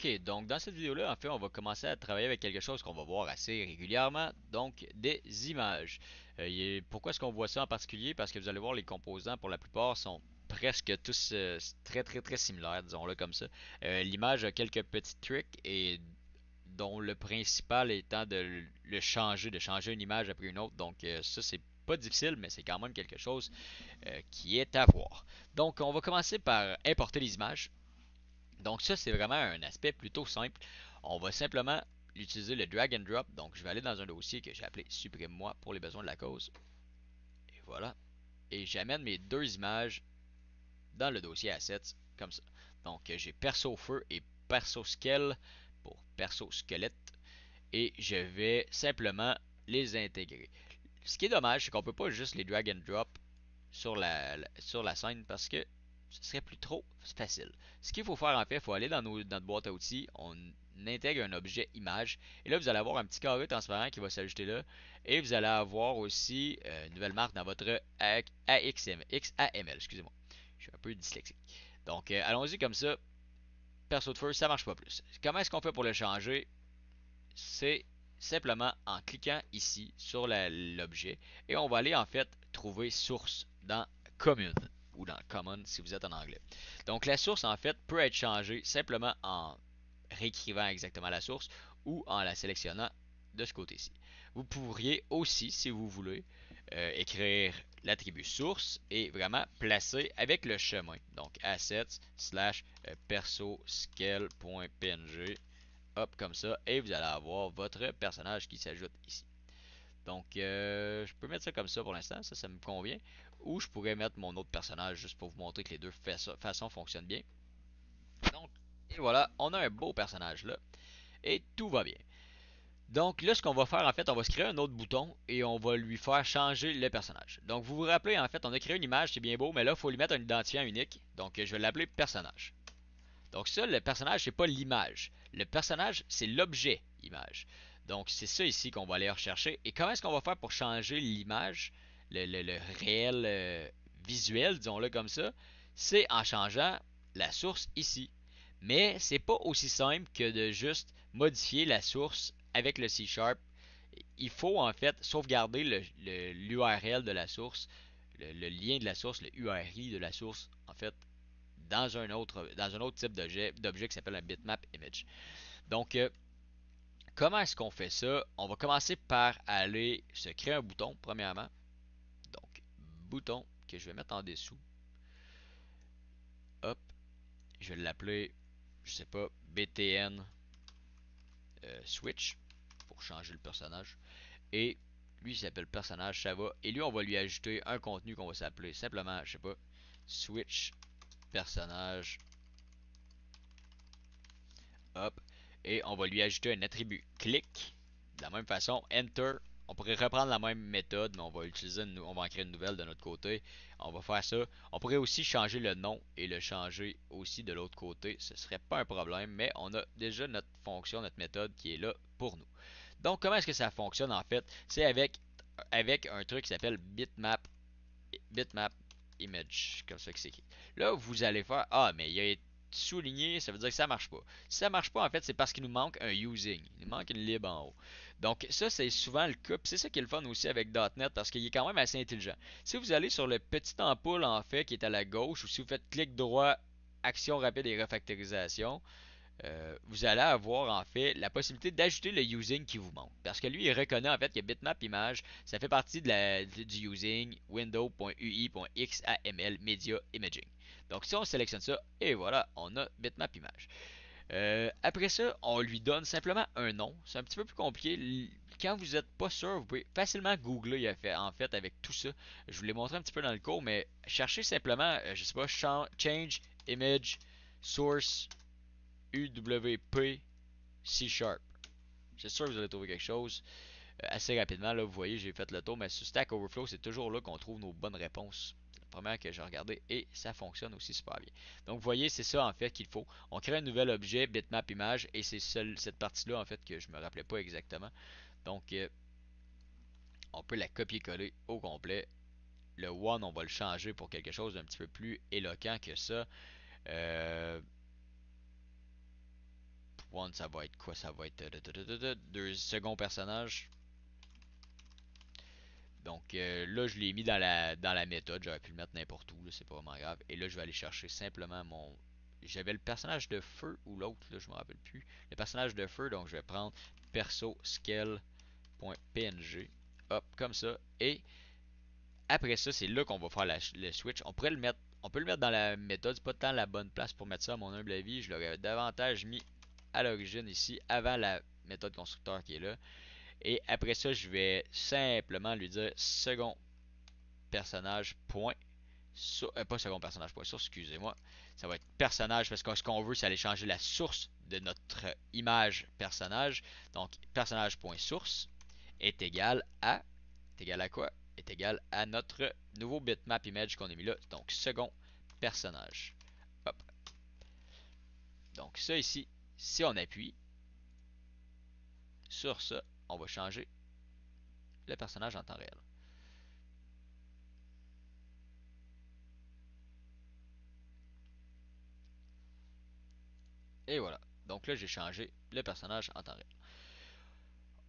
Ok, donc dans cette vidéo-là, en fait, on va commencer à travailler avec quelque chose qu'on va voir assez régulièrement, donc des images. Euh, pourquoi est-ce qu'on voit ça en particulier? Parce que vous allez voir, les composants, pour la plupart, sont presque tous euh, très très très similaires, disons-le comme ça. Euh, l'image a quelques petits tricks et dont le principal étant de le changer, de changer une image après une autre. Donc ça, c'est pas difficile, mais c'est quand même quelque chose qui est à voir. Donc on va commencer par importer les images. Donc ça, c'est vraiment un aspect plutôt simple. On va simplement utiliser le drag and drop. Donc je vais aller dans un dossier que j'ai appelé supprime-moi pour les besoins de la cause. Et voilà. Et j'amène mes deux images dans le dossier assets comme ça. Donc j'ai perso feu et perso scale pour perso squelette. Et je vais simplement les intégrer. Ce qui est dommage, c'est qu'on peut pas juste les drag and drop sur la, sur la scène parce que ce serait plus trop facile. Ce qu'il faut faire en fait, il faut aller dans notre boîte à outils, on intègre un objet image, et là vous allez avoir un petit carré transparent qui va s'ajouter là, et vous allez avoir aussi euh, une nouvelle marque dans votre AXM, XAML, excusez-moi, je suis un peu dyslexique. Donc euh, allons-y comme ça, perso de feu, ça marche pas plus. Comment est-ce qu'on fait pour le changer? C'est simplement en cliquant ici sur l'objet, et on va aller en fait trouver source dans commune ou dans Common si vous êtes en anglais. Donc la source en fait peut être changée simplement en réécrivant exactement la source ou en la sélectionnant de ce côté-ci. Vous pourriez aussi, si vous voulez, euh, écrire l'attribut source et vraiment placer avec le chemin. Donc assets slash euh, perso scale.png hop comme ça et vous allez avoir votre personnage qui s'ajoute ici. Donc, euh, je peux mettre ça comme ça pour l'instant, ça, ça me convient. Ou je pourrais mettre mon autre personnage juste pour vous montrer que les deux façons fonctionnent bien. Donc, et voilà, on a un beau personnage là. Et tout va bien. Donc là, ce qu'on va faire, en fait, on va se créer un autre bouton et on va lui faire changer le personnage. Donc vous vous rappelez, en fait, on a créé une image, c'est bien beau, mais là, il faut lui mettre un identifiant unique. Donc je vais l'appeler personnage. Donc ça, le personnage, c'est pas l'image. Le personnage, c'est l'objet image. Donc, c'est ça ici qu'on va aller rechercher. Et comment est-ce qu'on va faire pour changer l'image, le, réel euh, visuel, disons-le comme ça? C'est en changeant la source ici. Mais c'est pas aussi simple que de juste modifier la source avec le C-Sharp. Il faut en fait sauvegarder l'URL de la source, le, lien de la source, le URI de la source, en fait, dans un autre, dans un autre type d'objet qui s'appelle un bitmap image. Donc, euh, Comment est-ce qu'on fait ça? On va commencer par aller se créer un bouton, premièrement. Donc, bouton que je vais mettre en dessous. Hop, je vais l'appeler, je sais pas, BTN euh, Switch pour changer le personnage. Et lui, il s'appelle personnage, ça va. Et lui, on va lui ajouter un contenu qu'on va s'appeler simplement, je sais pas, Switch personnage. Hop, et on va lui ajouter un attribut clic. De la même façon, enter. On pourrait reprendre la même méthode, mais on va utiliser une, on va en créer une nouvelle de notre côté. On va faire ça. On pourrait aussi changer le nom et le changer aussi de l'autre côté. Ce serait pas un problème, mais on a déjà notre fonction, notre méthode qui est là pour nous. Donc, comment est-ce que ça fonctionne en fait? C'est avec, avec un truc qui s'appelle bitmap, bitmap image, comme ça que c'est. Là, vous allez faire, ah, mais il y a souligner, ça veut dire que ça marche pas. Si ça marche pas, en fait, c'est parce qu'il nous manque un using. Il nous manque une lib en haut. Donc ça, c'est souvent le cas. C'est ça qui est le fun aussi avec .NET parce qu'il est quand même assez intelligent. Si vous allez sur le petit ampoule en fait qui est à la gauche ou si vous faites clic droit, action rapide et refactorisation, euh, vous allez avoir en fait la possibilité d'ajouter le using qui vous manque, Parce que lui, il reconnaît en fait que bitmap image, ça fait partie de la, du using window.ui.xaml media imaging. Donc si on sélectionne ça, et voilà, on a bitmap image. Euh, après ça, on lui donne simplement un nom. C'est un petit peu plus compliqué. Quand vous n'êtes pas sûr, vous pouvez facilement googler en fait avec tout ça. Je vous l'ai montré un petit peu dans le cours, mais cherchez simplement, euh, je sais pas, change image source UWP C Sharp. C'est sûr que vous allez trouver quelque chose euh, assez rapidement. Là, vous voyez, j'ai fait le tour, mais sur Stack Overflow, c'est toujours là qu'on trouve nos bonnes réponses. la première que j'ai regardée et ça fonctionne aussi super bien. Donc, vous voyez, c'est ça en fait qu'il faut. On crée un nouvel objet, bitmap image, et c'est cette partie-là en fait que je ne me rappelais pas exactement. Donc, euh, on peut la copier-coller au complet. Le one, on va le changer pour quelque chose d'un petit peu plus éloquent que ça. Euh, One, ça va être quoi? Ça va être euh, deux secondes personnages Donc euh, là, je l'ai mis dans la, dans la méthode. J'aurais pu le mettre n'importe où, c'est pas vraiment grave. Et là, je vais aller chercher simplement mon... J'avais le personnage de feu ou l'autre, je me rappelle plus. Le personnage de feu, donc je vais prendre perso scale.png. Hop, comme ça. Et après ça, c'est là qu'on va faire le switch. On pourrait le mettre on peut le mettre dans la méthode, c'est pas tant la bonne place pour mettre ça mon humble avis. Je l'aurais davantage mis à l'origine ici, avant la méthode constructeur qui est là. Et après ça, je vais simplement lui dire second personnage point. Euh, pas second personnage point source, excusez-moi. Ça va être personnage parce que ce qu'on veut, c'est aller changer la source de notre image personnage. Donc personnage point source est égal à est égal à quoi Est égal à notre nouveau bitmap image qu'on a mis là. Donc second personnage. Hop. Donc ça ici, si on appuie sur ça, on va changer le personnage en temps réel. Et voilà. Donc là, j'ai changé le personnage en temps réel.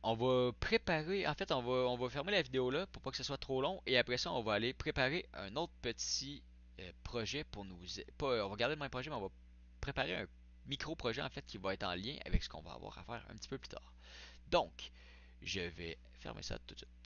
On va préparer, en fait, on va, on fermer la vidéo là pour pas que ce soit trop long. Et après ça, on va aller préparer un autre petit euh, projet pour nous... on va garder le même projet, mais on va préparer un micro-projet en fait qui va être en lien avec ce qu'on va avoir à faire un petit peu plus tard. Donc, je vais fermer ça tout de suite.